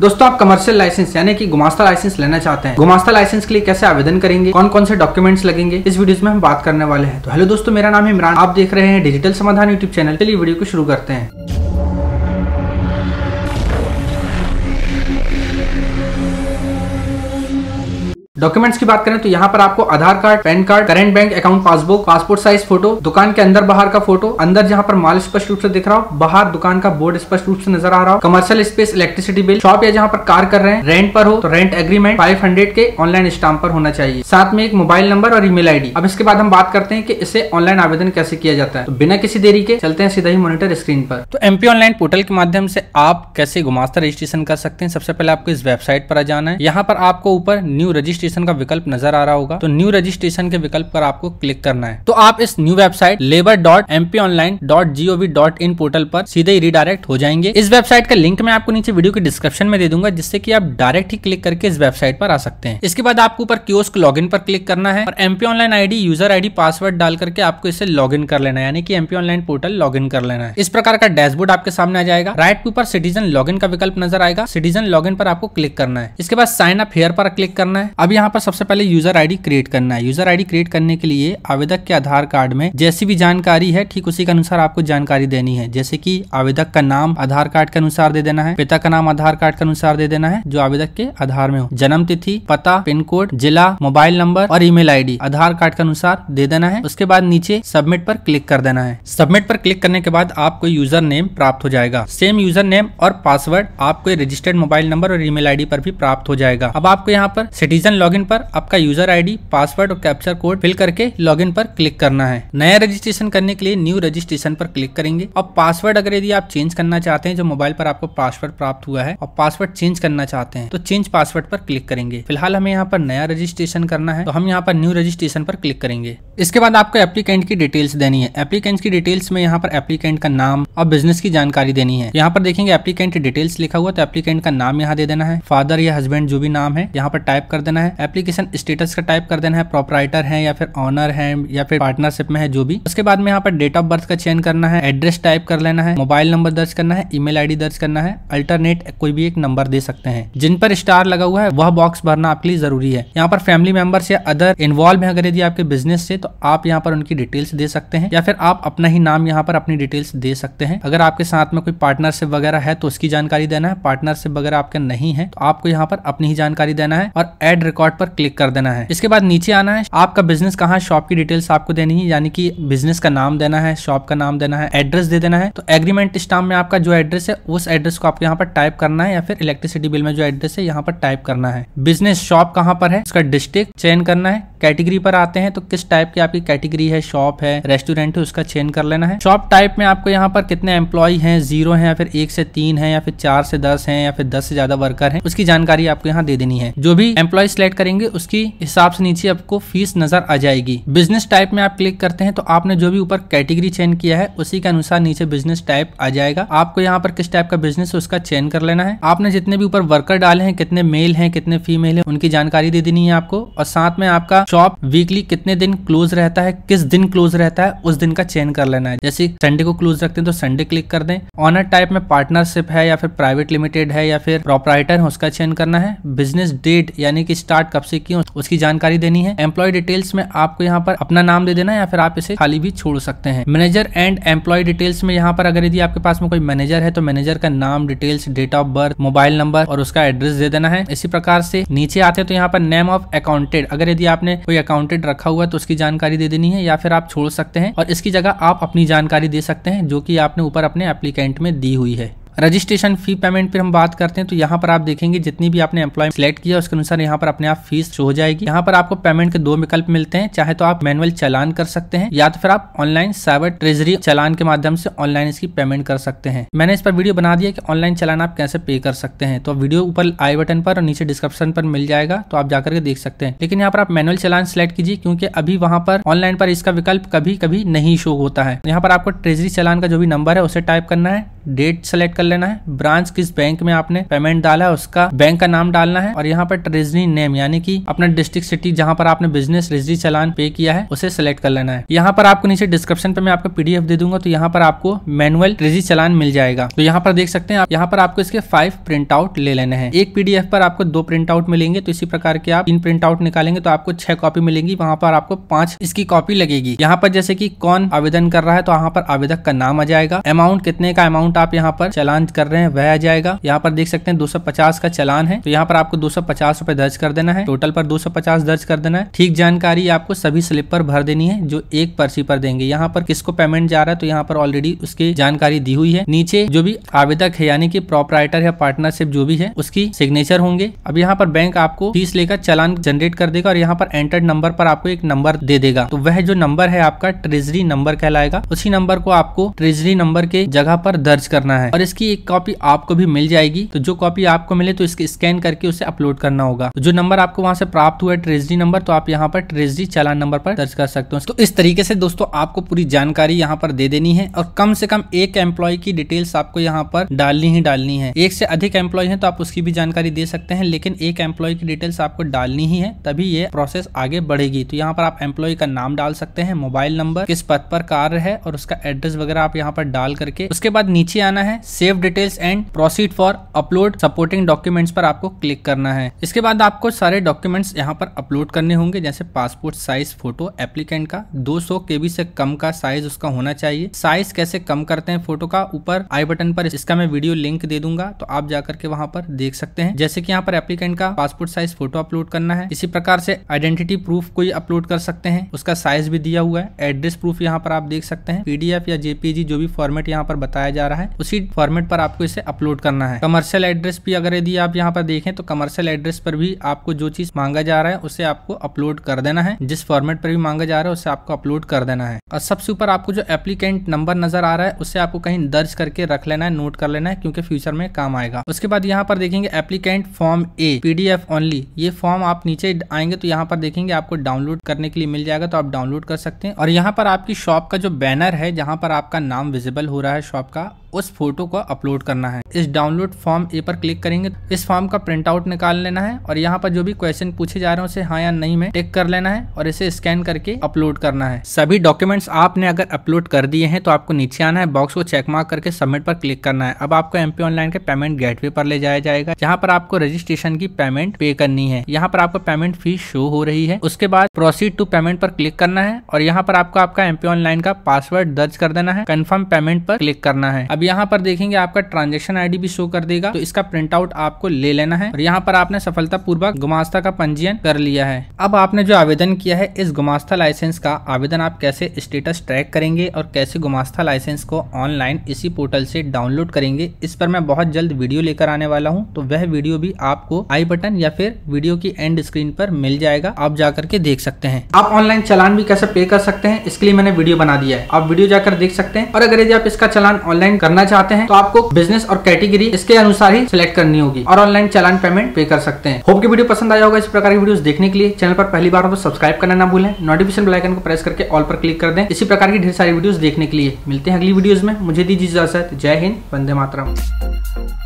दोस्तों आप commercial licence यानी कि गुमास्ता लाइसेंस लेना चाहते हैं गुमास्ता लाइसेंस के लिए कैसे आवेदन करेंगे कौन कौन से डॉक्यूमेंट्स लगेंगे इस वीडियो में हम बात करने वाले हैं तो हेलो दोस्तों मेरा नाम इमरान आप देख रहे हैं डिजिटल समाधान यूट्यूब चैनल चलिए वीडियो को शुरू करते हैं डॉक्यूमेंट्स की बात करें तो यहाँ पर आपको Aadhaar card PAN card current bank account passbook passport size photo दुकान के अंदर बाहर का फोटो अंदर जहाँ पर माल स्पष्ट रूप से दिख रहा हो बाहर दुकान का बोर्ड स्पष्ट रूप से नजर आ रहा हो commercial space electricity bill shop या जहाँ पर कार कर रहे हैं रेंट पर हो तो रेंट एग्रीमेंट फाइव हंड्रेड के ऑनलाइन स्टाम्प पर होना चाहिए साथ में एक मोबाइल नंबर और ईमेल आई अब इसके बाद हम बात करते हैं कि इसे ऑनलाइन आवेदन कैसे किया जाता है तो बिना किसी देरी के चलते हैं सीधा ही मॉनिटर स्क्रीन पर तो एमपी ऑनलाइन पोर्टल के माध्यम से आप कैसे गुमास्ता रजिस्ट्रेशन कर सकते हैं सबसे पहले आपको इस वेबसाइट पर आ जाना है यहाँ पर आपको ऊपर न्यू रजिस्ट्रेशन रजिस्ट्रेशन का विकल्प नजर आ रहा होगा तो न्यू रजिस्ट्रेशन के विकल्प पर आपको क्लिक करना है तो आप इस new website labour dot M P online dot G O V dot in portal पर सीधे ही रिडायरेक्ट हो जाएंगे इस वेबसाइट का लिंक मैं आपको नीचे वीडियो के डिस्क्रिप्शन में दे दूंगा जिससे की आप डायरेक्ट ही क्लिक करके इस वेबसाइट पर आ सकते हैं इसके बाद आपको ऊपर क्योस्क लॉग इन पर क्लिक करना है और MP online ID user ID password डाल करके आपको इसे लॉग इन कर लेना है यानी कि MP online portal log in कर लेना है इस प्रकार का डैशबोर्ड आपके सामने आ जाएगा राइट के ऊपर सिटीजन लॉग इन का विकल्प नजर आएगा सिटीजन लॉग इन पर आपको क्लिक करना है इसके बाद साइन अप हेयर पर क्लिक करना है अब यहाँ पर सबसे पहले यूजर आईडी क्रिएट करना है यूजर आईडी क्रिएट करने के लिए आवेदक के आधार कार्ड में जैसी भी जानकारी है ठीक उसी के अनुसार आपको जानकारी देनी है जैसे की आवेदक का नाम आधार कार्ड के अनुसार दे देना है पिता का नाम आधार कार्ड के अनुसार दे देना है जो आवेदक के आधार में हो जन्म तिथि पता पिन कोड जिला मोबाइल नंबर और ईमेल आईडी आधार कार्ड के अनुसार दे देना है उसके बाद नीचे सबमिट पर क्लिक कर देना है सबमिट पर क्लिक करने के बाद आपको यूजर नेम प्राप्त हो जाएगा सेम यूजर नेम और पासवर्ड आपको रजिस्टर्ड मोबाइल नंबर और ईमेल आईडी पर भी प्राप्त हो जाएगा अब आपको यहाँ पर सिटीजन लॉग लॉगिन पर आपका यूजर आईडी, पासवर्ड और कैप्चर कोड फिल करके लॉगिन पर क्लिक करना है नया रजिस्ट्रेशन करने के लिए न्यू रजिस्ट्रेशन पर क्लिक करेंगे और पासवर्ड अगर यदि आप चेंज करना चाहते हैं जो मोबाइल पर आपको पासवर्ड प्राप्त हुआ है और पासवर्ड चेंज करना चाहते हैं तो चेंज पासवर्ड पर क्लिक करेंगे फिलहाल हमें यहाँ पर नया रजिस्ट्रेशन करना है तो हम यहाँ पर न्यू रजिस्ट्रेशन पर क्लिक करेंगे इसके बाद आपको एप्लीकेंट की डिटेल्स देनी है एप्लीकेंट की डिटेल्स में यहाँ पर एप्लीकेंट का नाम और बिजनेस की जानकारी देनी है यहाँ पर देखेंगे एप्लीकेंट डिटेल्स लिखा हुआ तो एप्लीकेंट का नाम यहाँ दे देना है फादर या हस्बैंड जो भी नाम है यहाँ पर टाइप कर देना है एप्लीकेशन स्टेटस का टाइप कर देना है प्रोपराइटर है या फिर ऑनर है या फिर पार्टनरशिप में है जो भी उसके बाद में यहाँ पर डेट ऑफ बर्थ का चेंज करना है एड्रेस टाइप कर लेना है मोबाइल नंबर दर्ज करना है ईमेल आईडी दर्ज करना है अल्टरनेट कोई भी एक नंबर दे सकते हैं जिन पर स्टार लगा हुआ है वह बॉक्स भरना आपके लिए जरूरी है यहाँ पर फैमिली मेंबर्स या अदर इन्वॉल्व है अगर यदि आपके बिजनेस से तो आप यहाँ पर उनकी डिटेल्स दे सकते हैं या फिर आप अपना ही नाम यहाँ पर अपनी डिटेल्स दे सकते हैं अगर आपके साथ में कोई पार्टनरशिप वगैरह है तो उसकी जानकारी देना है पार्टनरशिप वगैरह आपके नहीं है तो आपको यहाँ पर अपनी ही जानकारी देना है और एड रिकॉर्ड स्पॉट पर क्लिक कर देना है इसके बाद नीचे आना है आपका बिजनेस कहाँ शॉप की डिटेल्स आपको देनी है यानी कि बिजनेस का नाम देना है शॉप का नाम देना है एड्रेस दे देना है तो एग्रीमेंट स्टाम्प में आपका जो एड्रेस है उस एड्रेस को आपको यहाँ पर टाइप करना है या फिर इलेक्ट्रिसिटी बिल में जो एड्रेस है यहाँ पर टाइप करना है बिजनेस शॉप कहाँ पर है उसका डिस्ट्रिक्ट चेन करना है कैटेगरी पर आते हैं तो किस टाइप की आपकी कैटेगरी है शॉप है रेस्टोरेंट है उसका चेंज कर लेना है शॉप टाइप में आपको यहाँ पर कितने एम्प्लॉय हैं जीरो हैं या फिर एक से तीन है या फिर चार से दस हैं या फिर दस से ज्यादा वर्कर हैं उसकी जानकारी आपको यहाँ दे देनी है जो भी एम्प्लॉय सिलेक्ट करेंगे उसकी हिसाब से नीचे आपको फीस नजर आ जाएगी बिजनेस टाइप में आप क्लिक करते हैं तो आपने जो भी ऊपर कैटेगरी चेंज किया है उसी के अनुसार नीचे बिजनेस टाइप आ जाएगा आपको यहाँ पर किस टाइप का बिजनेस है उसका चेंज कर लेना है आपने जितने भी ऊपर वर्कर डाले हैं कितने मेल है कितने फीमेल है उनकी जानकारी दे देनी है आपको और साथ में आपका शॉप वीकली कितने दिन क्लोज रहता है किस दिन क्लोज रहता है उस दिन का चेंज कर लेना है जैसे संडे को क्लोज रखते हैं तो संडे क्लिक कर दें ऑनर टाइप में पार्टनरशिप है या फिर प्राइवेट लिमिटेड है या फिर प्रोपराइटर है उसका चेन करना है बिजनेस डेट यानी कि स्टार्ट कब से क्यों उसकी जानकारी देनी है एम्प्लॉय डिटेल्स में आपको यहाँ पर अपना नाम दे देना या फिर आप इसे खाली भी छोड़ सकते हैं मैनेजर एंड एम्प्लॉय डिटेल्स में यहाँ पर अगर यदि आपके पास में कोई मैनेजर है तो मैनेजर का नाम details date of birth mobile number और उसका एड्रेस दे देना है इसी प्रकार से नीचे आते हैं तो यहाँ पर नेम ऑफ अकाउंटेड अगर यदि आपने कोई अकाउंटेंट रखा हुआ है तो उसकी जानकारी दे देनी है या फिर आप छोड़ सकते हैं और इसकी जगह आप अपनी जानकारी दे सकते हैं जो कि आपने ऊपर अपने एप्लीकेंट में दी हुई है रजिस्ट्रेशन फी पेमेंट पर हम बात करते हैं तो यहाँ पर आप देखेंगे जितनी भी आपने एम्प्लॉय सिलेक्ट किया उसके अनुसार यहाँ पर अपने आप फीस शो हो जाएगी यहाँ पर आपको पेमेंट के दो विकल्प मिलते हैं चाहे तो आप मैनुअल चलान कर सकते हैं या तो फिर आप ऑनलाइन साइबर ट्रेजरी चलान के माध्यम से ऑनलाइन इसकी पेमेंट कर सकते हैं मैंने इस पर वीडियो बना दिया कि ऑनलाइन चलान आप कैसे पे कर सकते हैं तो वीडियो ऊपर आई बटन पर और नीचे डिस्क्रिप्शन पर मिल जाएगा तो आप जाकर के देख सकते हैं लेकिन यहाँ पर आप मैनुअल चलान सिलेक्ट कीजिए क्योंकि अभी वहाँ पर ऑनलाइन पर इसका विकल्प कभी कभी नहीं शो होता है यहाँ पर आपको ट्रेजरी चलान का जो भी नंबर है उसे टाइप करना है डेट सेलेक्ट कर लेना है ब्रांच किस बैंक में आपने पेमेंट डाला है उसका बैंक का नाम डालना है और यहाँ पर ट्रेजरी नेम यानी कि अपना डिस्ट्रिक्ट सिटी जहाँ पर आपने बिजनेस रेजरी चलान पे किया है उसे सिलेक्ट कर लेना है यहाँ पर आपको नीचे डिस्क्रिप्शन पे मैं आपको पीडीएफ दे दूंगा तो यहाँ पर आपको मैनुअल रजिस्ट्री चलान मिल जाएगा तो यहाँ पर देख सकते हैं यहाँ पर आपको इसके फाइव प्रिंट आउट ले लेने हैं एक पीडीएफ पर आपको दो प्रिंट आउट मिलेंगे तो इसी प्रकार के आप इन प्रिंट आउट निकालेंगे तो आपको छह कॉपी मिलेंगी वहां पर आपको पांच इसकी कॉपी लगेगी यहाँ पर जैसे की कौन आवेदन कर रहा है तो यहाँ पर आवेदक का नाम आ जाएगा अमाउंट कितने का अमाउंट आप यहाँ पर चला चालान कर रहे हैं वह आ जाएगा यहाँ पर देख सकते हैं दो का चलान है तो यहाँ पर आपको दो रुपए दर्ज कर देना है टोटल पर दो दर्ज कर देना है ठीक जानकारी आपको सभी स्लिप पर भर देनी है जो एक पर्ची पर देंगे यहाँ पर किसको पेमेंट जा रहा है तो यहाँ पर ऑलरेडी उसकी जानकारी दी हुई है नीचे जो भी आवेदक है यानी कि राइटर या पार्टनरशिप जो भी है उसकी सिग्नेचर होंगे अब यहाँ पर बैंक आपको फीस लेकर चलान जनरेट कर देगा और यहाँ पर एंटर्ड नंबर पर आपको एक नंबर दे देगा तो वह जो नंबर है आपका ट्रेजरी नंबर कहलाएगा उसी नंबर को आपको ट्रेजरी नंबर के जगह पर दर्ज करना है और इसकी इसकी एक कॉपी आपको भी मिल जाएगी तो जो कॉपी आपको मिले तो इसके स्कैन करके उसे अपलोड करना होगा तो जो नंबर आपको वहां से प्राप्त हुआ है ट्रेजरी नंबर तो आप यहाँ पर ट्रेजरी चालान नंबर पर दर्ज कर सकते हो तो इस तरीके से दोस्तों आपको पूरी जानकारी यहाँ पर दे देनी है और कम से कम एक एम्प्लॉय की डिटेल्स आपको यहाँ पर डालनी ही डालनी है एक से अधिक एम्प्लॉय है तो आप उसकी भी जानकारी दे सकते हैं लेकिन एक एम्प्लॉय की डिटेल्स आपको डालनी ही है तभी ये प्रोसेस आगे बढ़ेगी तो यहाँ पर आप एम्प्लॉय का नाम डाल सकते हैं मोबाइल नंबर किस पद पर कार्य है और उसका एड्रेस वगैरह आप यहाँ पर डाल करके उसके बाद नीचे आना है save save details and proceed for upload supporting documents पर आपको क्लिक करना है इसके बाद आपको सारे डॉक्यूमेंट्स यहाँ पर अपलोड करने होंगे जैसे पासपोर्ट साइज फोटो एप्लीकेंट का 200 केबी से कम का साइज उसका होना चाहिए साइज कैसे कम करते हैं फोटो का ऊपर आई बटन पर इसका मैं वीडियो लिंक दे दूंगा तो आप जाकर के वहां पर देख सकते हैं जैसे कि यहाँ पर एप्लीकेंट का पासपोर्ट साइज फोटो अपलोड करना है इसी प्रकार से आइडेंटिटी प्रूफ कोई अपलोड कर सकते हैं उसका साइज भी दिया हुआ है एड्रेस प्रूफ यहाँ पर आप देख सकते हैं पीडीएफ या जेपीजी जो भी फॉर्मेट यहाँ पर बताया जा रहा है उसी फॉर्मेट फॉर्मेट पर आपको इसे अपलोड करना है कमर्शियल एड्रेस भी अगर यदि आप यहाँ पर देखें तो कमर्शियल एड्रेस पर भी आपको जो चीज मांगा जा रहा है उसे आपको अपलोड कर देना है जिस फॉर्मेट पर भी मांगा जा रहा है उसे आपको अपलोड कर देना है और सबसे ऊपर आपको जो एप्लीकेंट नंबर नजर आ रहा है उसे आपको कहीं दर्ज करके रख लेना है नोट कर लेना है क्योंकि फ्यूचर में काम आएगा उसके बाद यहाँ पर देखेंगे applicant form A PDF only ये फॉर्म आप नीचे आएंगे तो यहाँ पर देखेंगे आपको डाउनलोड करने के लिए मिल जाएगा तो आप डाउनलोड कर सकते हैं और यहाँ पर आपकी शॉप का जो बैनर है जहाँ पर आपका नाम विजिबल हो रहा है शॉप का उस फोटो को अपलोड करना है इस डाउनलोड फॉर्म ए पर क्लिक करेंगे तो इस फॉर्म का प्रिंट आउट निकाल लेना है और यहाँ पर जो भी क्वेश्चन पूछे जा रहे हैं उसे हाँ या नहीं में टिक कर लेना है और इसे स्कैन करके अपलोड करना है सभी डॉक्यूमेंट्स आपने अगर अपलोड कर दिए हैं तो आपको नीचे आना है बॉक्स को चेकमार्क करके सबमिट पर क्लिक करना है अब आपको एमपी ऑनलाइन के पेमेंट गेट पर ले जाया जाएगा जहाँ पर आपको रजिस्ट्रेशन की पेमेंट पे करनी है यहाँ पर आपको पेमेंट फीस शो हो रही है उसके बाद प्रोसीड टू पेमेंट पर क्लिक करना है और यहाँ पर आपको आपका एमपी ऑनलाइन का पासवर्ड दर्ज कर देना है कन्फर्म पेमेंट पर क्लिक करना है अब यहाँ पर देखेंगे आपका ट्रांजेक्शन आईडी भी शो कर देगा तो इसका प्रिंट आउट आपको ले लेना है और यहाँ पर आपने सफलता पूर्वक गुमास्ता का पंजीयन कर लिया है अब आपने जो आवेदन किया है इस गुमास्ता लाइसेंस का आवेदन आप कैसे स्टेटस ट्रैक करेंगे और कैसे गुमास्ता लाइसेंस को ऑनलाइन इसी पोर्टल से डाउनलोड करेंगे इस पर मैं बहुत जल्द वीडियो लेकर आने वाला हूँ तो वह वीडियो भी आपको आई बटन या फिर वीडियो की एंड स्क्रीन पर मिल जाएगा आप जाकर के देख सकते हैं आप ऑनलाइन चलान भी कैसे पे कर सकते हैं इसके लिए मैंने वीडियो बना दिया है आप वीडियो जाकर देख सकते हैं और अगर यदि आप इसका चलान ऑनलाइन करना चाहते हैं तो आपको बिजनेस और कैटेगरी इसके अनुसार ही सिलेक्ट करनी होगी और ऑनलाइन चालान पेमेंट पे कर सकते हैं होप की वीडियो पसंद आया होगा इस प्रकार की वीडियो देखने के लिए चैनल पर पहली बार हो तो सब्सक्राइब करना ना भूलें नोटिफिकेशन बेलाइकन को प्रेस करके ऑल पर क्लिक कर दें इसी प्रकार की ढेर सारी वीडियो देखने के लिए मिलते हैं अगली वीडियो में मुझे दीजिए इजाजत जय हिंद वंदे मातरम